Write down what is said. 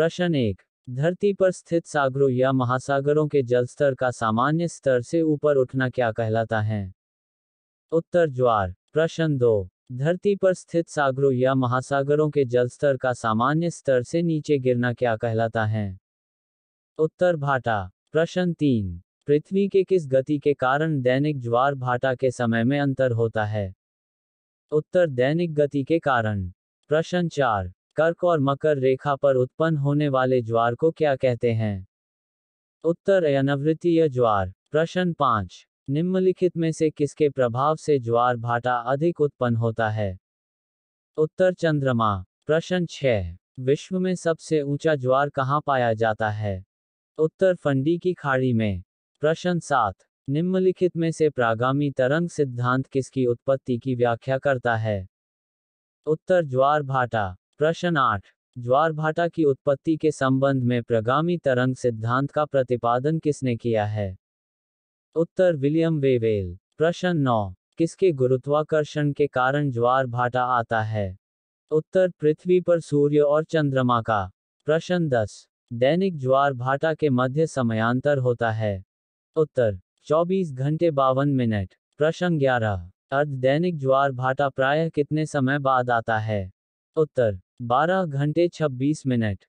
प्रश्न एक धरती पर स्थित सागरों या महासागरों के जलस्तर का सामान्य स्तर से ऊपर उठना क्या कहलाता है उत्तर ज्वार प्रश्न दो धरती पर स्थित सागरों या महासागरों के जलस्तर का सामान्य स्तर से नीचे गिरना क्या कहलाता है उत्तर भाटा प्रश्न तीन पृथ्वी के किस गति के कारण दैनिक ज्वार भाटा के समय में अंतर होता है उत्तर दैनिक गति के कारण प्रश्न चार कर्क और मकर रेखा पर उत्पन्न होने वाले ज्वार को क्या कहते हैं उत्तर अनवृत्तीय ज्वार प्रश्न पांच निम्नलिखित में से किसके प्रभाव से ज्वार भाटा अधिक उत्पन्न होता है उत्तर चंद्रमा प्रश्न छह विश्व में सबसे ऊंचा ज्वार कहाँ पाया जाता है उत्तर फंडी की खाड़ी में प्रश्न सात निम्नलिखित में से प्रागामी तरंग सिद्धांत किसकी उत्पत्ति की व्याख्या करता है उत्तर ज्वार भाटा प्रश्न आठ ज्वार भाटा की उत्पत्ति के संबंध में प्रगामी तरंग सिद्धांत का प्रतिपादन किसने किया है उत्तर विलियम वेवेल प्रश्न नौ किसके गुरुत्वाकर्षण के कारण ज्वार भाटा आता है उत्तर पृथ्वी पर सूर्य और चंद्रमा का प्रश्न दस दैनिक ज्वार भाटा के मध्य समयांतर होता है उत्तर चौबीस घंटे बावन मिनट प्रश्न ग्यारह अर्ध दैनिक ज्वार भाटा प्राय कितने समय बाद आता है उत्तर 12 घंटे 26 मिनट